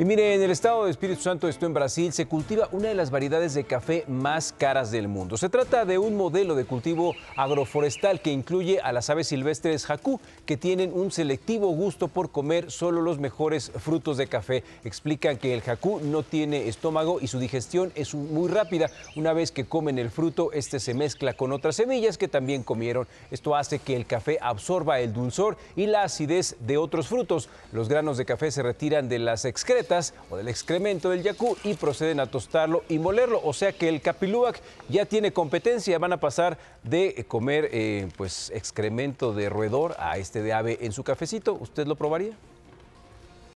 Y mire, en el estado de Espíritu Santo, esto en Brasil, se cultiva una de las variedades de café más caras del mundo. Se trata de un modelo de cultivo agroforestal que incluye a las aves silvestres jacú, que tienen un selectivo gusto por comer solo los mejores frutos de café. Explican que el jacú no tiene estómago y su digestión es muy rápida. Una vez que comen el fruto, este se mezcla con otras semillas que también comieron. Esto hace que el café absorba el dulzor y la acidez de otros frutos. Los granos de café se retiran de las excretas o del excremento del yacú y proceden a tostarlo y molerlo. O sea que el capilúac ya tiene competencia, van a pasar de eh, comer eh, pues excremento de roedor a este de ave en su cafecito. ¿Usted lo probaría?